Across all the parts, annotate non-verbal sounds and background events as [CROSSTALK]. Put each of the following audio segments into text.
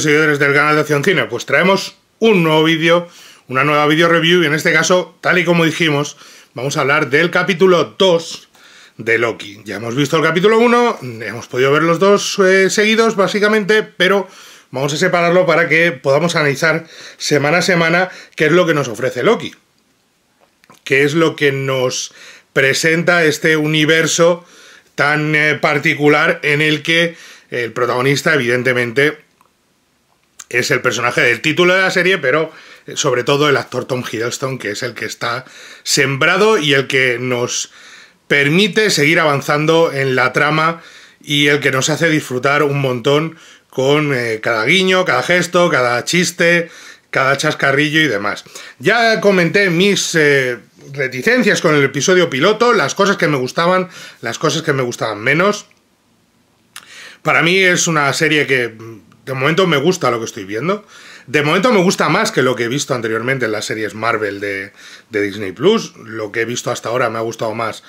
seguidores del canal de Acción Cine, pues traemos un nuevo vídeo, una nueva vídeo review y en este caso, tal y como dijimos, vamos a hablar del capítulo 2 de Loki. Ya hemos visto el capítulo 1, hemos podido ver los dos eh, seguidos básicamente, pero vamos a separarlo para que podamos analizar semana a semana qué es lo que nos ofrece Loki, qué es lo que nos presenta este universo tan eh, particular en el que el protagonista evidentemente es el personaje del título de la serie, pero eh, sobre todo el actor Tom Hiddleston, que es el que está sembrado y el que nos permite seguir avanzando en la trama y el que nos hace disfrutar un montón con eh, cada guiño, cada gesto, cada chiste, cada chascarrillo y demás. Ya comenté mis eh, reticencias con el episodio piloto, las cosas que me gustaban, las cosas que me gustaban menos. Para mí es una serie que mm, de momento me gusta lo que estoy viendo. De momento me gusta más que lo que he visto anteriormente en las series Marvel de, Disney Plus. Lo que he visto hasta ahora me ha gustado más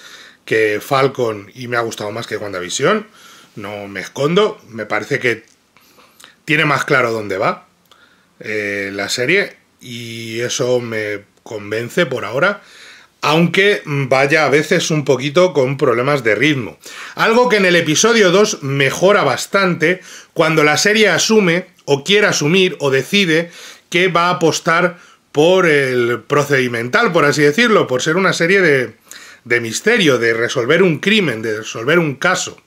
que Falcon y me ha gustado más que WandaVision. No me escondo. Me parece que tiene más claro dónde va eh, la serie y eso me convence por ahora aunque vaya a veces un poquito con problemas de ritmo. Algo que en el episodio 2 mejora bastante cuando la serie asume o quiere asumir o decide que va a apostar por el procedimental, por así decirlo, por ser una serie de, de misterio, de resolver un crimen, de resolver un caso.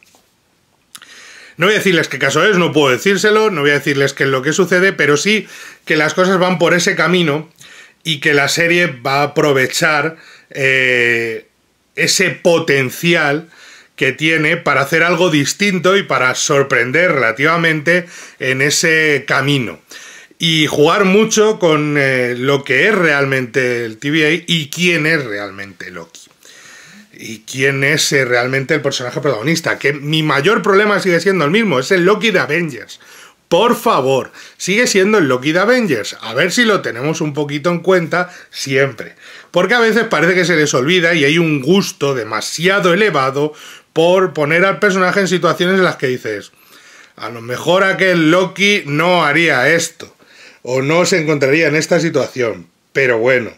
No voy a decirles qué caso es, no puedo decírselo, no voy a decirles qué es lo que sucede, pero sí que las cosas van por ese camino y que la serie va a aprovechar eh, ese potencial que tiene para hacer algo distinto y para sorprender relativamente en ese camino. Y jugar mucho con eh, lo que es realmente el TVA y quién es realmente Loki. Y quién es eh, realmente el personaje protagonista. Que mi mayor problema sigue siendo el mismo, es el Loki de Avengers. Por favor, sigue siendo el Loki de Avengers. A ver si lo tenemos un poquito en cuenta siempre. Porque a veces parece que se les olvida y hay un gusto demasiado elevado por poner al personaje en situaciones en las que dices, a lo mejor aquel Loki no haría esto. O no se encontraría en esta situación. Pero bueno,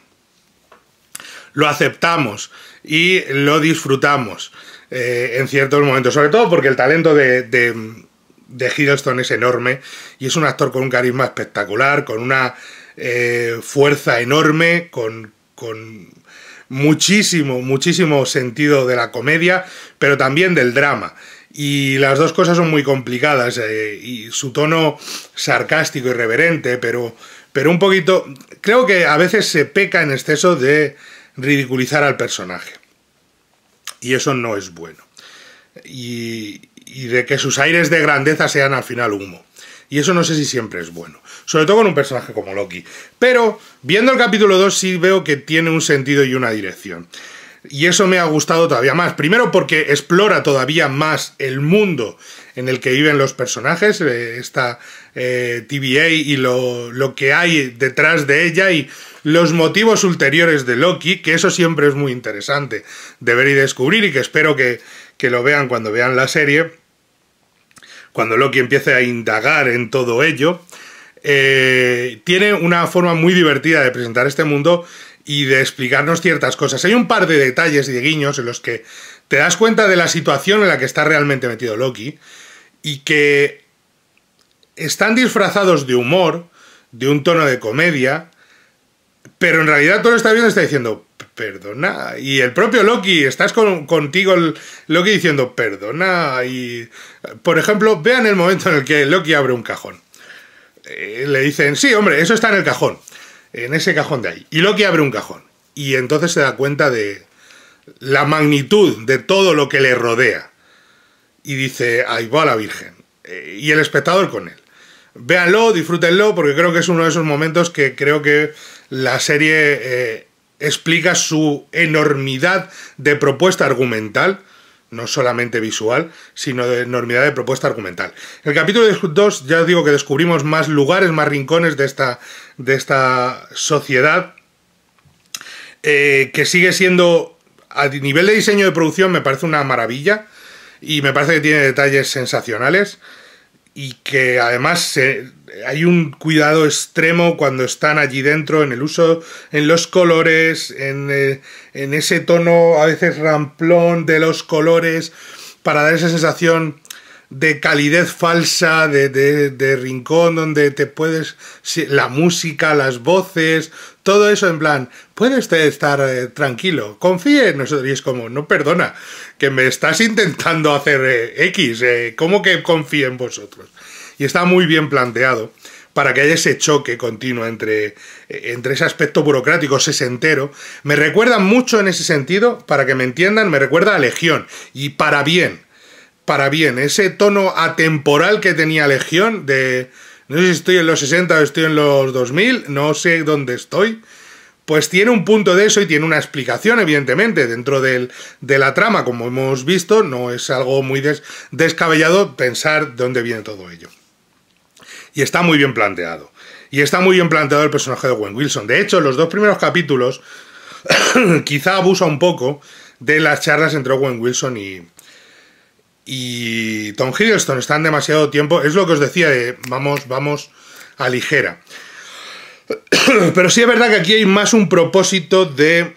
lo aceptamos y lo disfrutamos eh, en ciertos momentos. Sobre todo porque el talento de de Hiddleston es enorme y es un actor con un carisma espectacular, con una eh, fuerza enorme, con, muchísimo, muchísimo sentido de la comedia, pero también del drama. Y las dos cosas son muy complicadas. Eh, y su tono sarcástico, irreverente, pero, pero un poquito... Creo que a veces se peca en exceso de ridiculizar al personaje. Y eso no es bueno. Y, y de que sus aires de grandeza sean al final humo. Y eso no sé si siempre es bueno. Sobre todo con un personaje como Loki. Pero viendo el capítulo 2 sí veo que tiene un sentido y una dirección. Y eso me ha gustado todavía más. Primero porque explora todavía más el mundo en el que viven los personajes, eh, esta eh, TVA y lo, lo que hay detrás de ella y los motivos ulteriores de Loki, que eso siempre es muy interesante de ver y descubrir y que espero que, que lo vean cuando vean la serie cuando Loki empiece a indagar en todo ello, eh, tiene una forma muy divertida de presentar este mundo y de explicarnos ciertas cosas. Hay un par de detalles y de guiños en los que te das cuenta de la situación en la que está realmente metido Loki y que están disfrazados de humor, de un tono de comedia, pero en realidad todo está bien está diciendo, perdona. Y el propio Loki, estás contigo Loki diciendo, perdona. Y, por ejemplo, vean el momento en el que Loki abre un cajón. Eh, le dicen, sí, hombre, eso está en el cajón. En ese cajón de ahí. Y Loki abre un cajón. Y entonces se da cuenta de la magnitud de todo lo que le rodea. Y dice, ahí va la Virgen. Eh, y el espectador con él. Véanlo, disfrútenlo, porque creo que es uno de esos momentos que creo que la serie eh, explica su enormidad de propuesta argumental, no solamente visual, sino de enormidad de propuesta argumental. El capítulo 2 ya os digo que descubrimos más lugares, más rincones de esta, de esta sociedad eh, que sigue siendo, a nivel de diseño de producción, me parece una maravilla y me parece que tiene detalles sensacionales y que además se, hay un cuidado extremo cuando están allí dentro, en el uso, en los colores, eh, en, ese tono a veces ramplón de los colores, para dar esa sensación de calidez falsa, de rincón donde te puedes... La música, las voces, todo eso en plan, puede usted estar eh, tranquilo, confíe en nosotros. Y es como, no perdona, que me estás intentando hacer eh, X, eh, ¿cómo que confíe en vosotros? Y está muy bien planteado para que haya ese choque continuo entre, entre ese aspecto burocrático ese entero. Me recuerda mucho en ese sentido, para que me entiendan, me recuerda a Legión, y para bien, para bien, ese tono atemporal que tenía Legión de no sé si estoy en los 60 o estoy en los 2000, no sé dónde estoy, pues tiene un punto de eso y tiene una explicación, evidentemente, dentro del, de la trama, como hemos visto, no es algo muy descabellado pensar dónde viene todo ello. Y está muy bien planteado. Y está muy bien planteado el personaje de Gwen Wilson. De hecho, los dos primeros capítulos [COUGHS] quizá abusa un poco de las charlas entre Gwen Wilson y, y Tom Hiddleston en demasiado tiempo. Es lo que os decía vamos, vamos a ligera. [CLEARS THROAT] Pero sí es verdad que aquí hay más un propósito de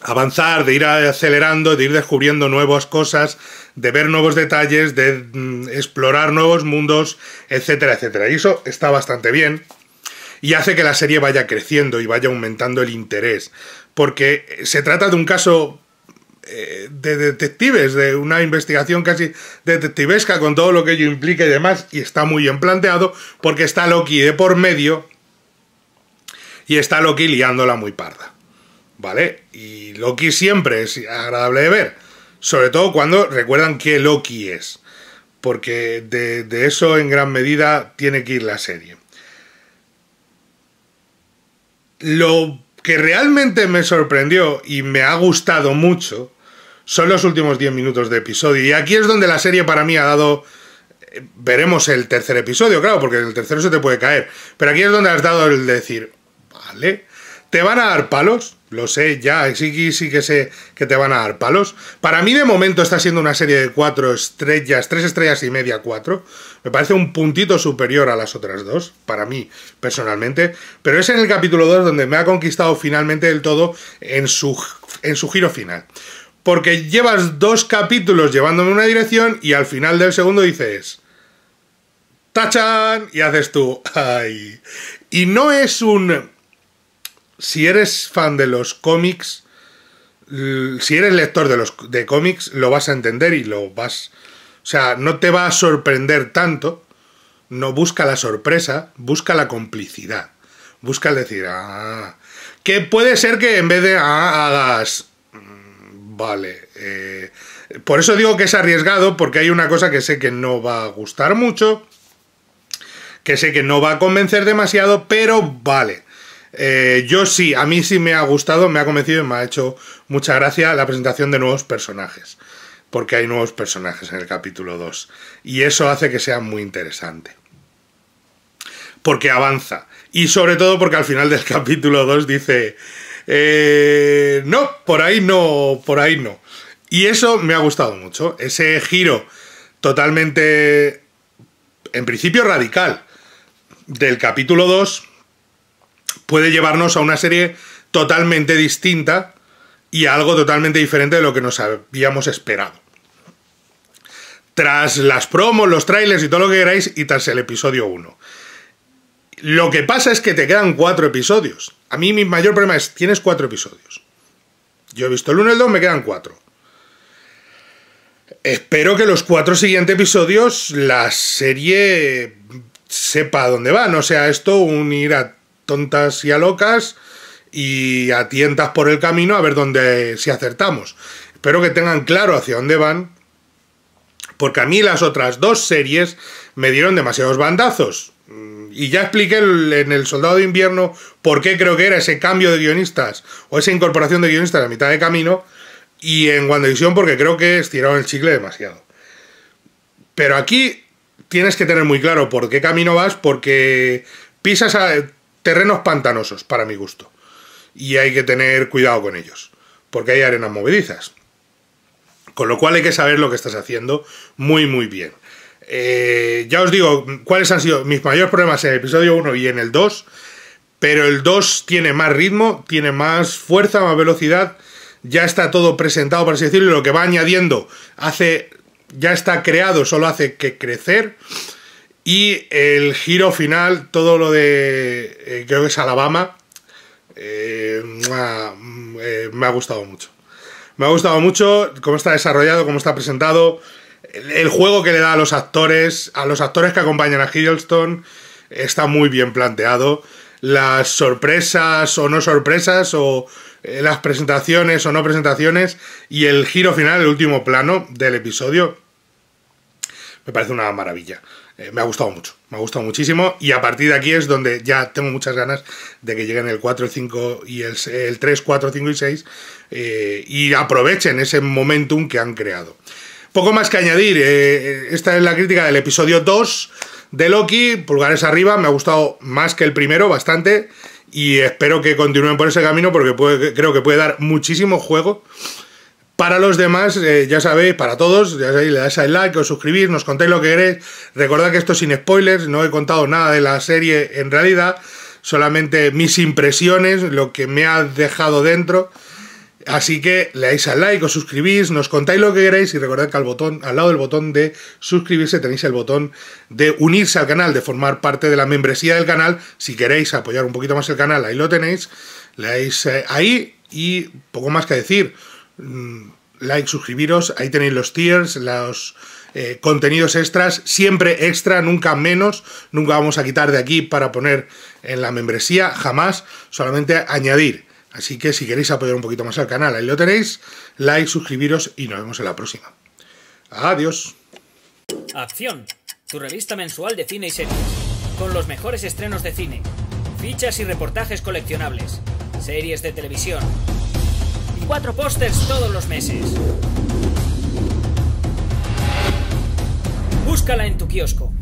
avanzar, de ir acelerando, de ir descubriendo nuevas cosas, de ver nuevos detalles, de mm, explorar nuevos mundos, etcétera, etcétera. Y eso está bastante bien y hace que la serie vaya creciendo y vaya aumentando el interés, porque se trata de un caso eh, de detectives, de una investigación casi detectivesca con todo lo que ello implica y demás, y está muy bien planteado porque está Loki de por medio y está Loki liándola muy parda. ¿Vale? Y Loki siempre es agradable de ver, sobre todo cuando recuerdan que Loki es, porque de eso en gran medida tiene que ir la serie. Lo que realmente me sorprendió y me ha gustado mucho son los últimos 10 minutos de episodio. Y aquí es donde la serie para mí ha dado... Eh, veremos el tercer episodio, claro, porque el tercero se te puede caer. Pero aquí es donde has dado el decir, vale, te van a dar palos, lo sé, ya, sí, sí que sé que te van a dar palos. Para mí de momento está siendo una serie de cuatro estrellas, tres estrellas y media, cuatro. Me parece un puntito superior a las otras dos, para mí personalmente. Pero es en el capítulo 2 donde me ha conquistado finalmente del todo en su, en su giro final porque llevas dos capítulos llevándome una dirección y al final del segundo dices, tachan, y haces tú, ay. Y no es un... Si eres fan de los cómics, si eres lector de, los, de cómics, lo vas a entender y lo vas... O sea, no te va a sorprender tanto, no busca la sorpresa, busca la complicidad. Busca el decir, ah, que puede ser que en vez de ah, hagas vale. Eh, por eso digo que es arriesgado, porque hay una cosa que sé que no va a gustar mucho, que sé que no va a convencer demasiado, pero vale. Eh, yo sí, a mí sí me ha gustado, me ha convencido y me ha hecho mucha gracia la presentación de nuevos personajes, porque hay nuevos personajes en el capítulo 2, y eso hace que sea muy interesante. Porque avanza, y sobre todo porque al final del [LAUGHS] capítulo 2 dice... Eh, no, por ahí no, por ahí no. Y eso me ha gustado mucho, ese giro totalmente, en principio radical, del capítulo 2 puede llevarnos a una serie totalmente distinta y algo totalmente diferente de lo que nos habíamos esperado. Tras las promos, los trailers y todo lo que queráis, y tras el episodio 1. Lo que pasa es que te quedan cuatro episodios. A mí mi mayor problema es, tienes cuatro episodios. Yo he visto el uno y el 2, me quedan cuatro. Espero que los cuatro siguientes episodios la serie sepa dónde va. No sea esto un ir a tontas y a locas y a tientas por el camino a ver dónde si acertamos. Espero que tengan claro hacia dónde van. Porque a mí las otras dos series me dieron demasiados bandazos. Y ya expliqué en El Soldado de Invierno por qué creo que era ese cambio de guionistas o esa incorporación de guionistas a mitad de camino. Y en WandaVision porque creo que estiraron el chicle demasiado. Pero aquí tienes que tener muy claro por qué camino vas porque pisas a terrenos pantanosos, para mi gusto. Y hay que tener cuidado con ellos, porque hay arenas movedizas. Con lo cual hay que saber lo que estás haciendo muy, muy bien. Eh, ya os digo cuáles han sido mis mayores problemas en el episodio 1 y en el 2. Pero el 2 tiene más ritmo, tiene más fuerza, más velocidad. Ya está todo presentado, por así decirlo. Y lo que va añadiendo hace. Ya está creado, solo hace que crecer. Y el giro final, todo lo de. Eh, creo que es Alabama. Eh, mm, me ha gustado mucho. Me ha gustado mucho cómo está desarrollado, cómo está presentado el juego que le da a los actores, a los actores que acompañan a Hiddleston, está muy bien planteado. Las sorpresas o no sorpresas, o eh, las presentaciones o no presentaciones, y el giro final, el último plano del episodio, me parece una maravilla. Eh, me ha gustado mucho, me ha gustado muchísimo, y a partir de aquí es donde ya tengo muchas ganas de que lleguen el 4, el 5 y el, 3, 4, 5 y 6, eh, y aprovechen ese momentum que han creado. Poco más que añadir, eh, eh, esta es la crítica del episodio 2 de Loki, pulgares arriba, me ha gustado más que el primero, bastante, y espero que continúen por ese camino porque creo que puede dar muchísimo juego. Para los demás, eh, ya sabéis, para todos, ya sabéis, le dais al like, os suscribís, nos contéis lo que queréis. Recordad que esto es sin spoilers, no he contado nada de la serie en realidad, solamente mis impresiones, lo que me ha dejado dentro. Así que le dais al like, os suscribís, nos contáis lo que queréis y recordad que al botón, al lado del botón de suscribirse tenéis el botón de unirse al canal, de formar parte de la membresía del canal. Si queréis apoyar un poquito más el canal, ahí lo tenéis. Le dais eh, ahí y poco más que decir. Mm, like, suscribiros, ahí tenéis los tiers, los... Eh, contenidos extras, siempre extra, nunca menos, nunca vamos a quitar de aquí para poner en la membresía, jamás, solamente añadir. Así que si queréis apoyar un poquito más al canal, ahí lo tenéis. Like, suscribiros y nos vemos en la próxima. Adiós. Acción, tu revista mensual de cine y series, con los mejores estrenos de cine, fichas y reportajes coleccionables, series de televisión y cuatro pósters todos los meses. Búscala en tu kiosco.